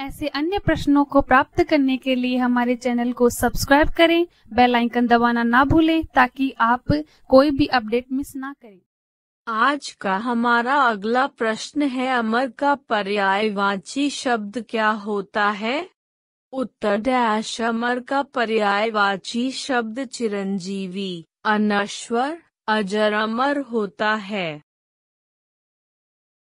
ऐसे अन्य प्रश्नों को प्राप्त करने के लिए हमारे चैनल को सब्सक्राइब करें बेल आइकन दबाना ना भूलें ताकि आप कोई भी अपडेट मिस ना करें आज का हमारा अगला प्रश्न है अमर का पर्यायवाची शब्द क्या होता है उत्तर डैश अमर का पर्यायवाची शब्द चिरंजीवी अनश्वर अजर अमर होता है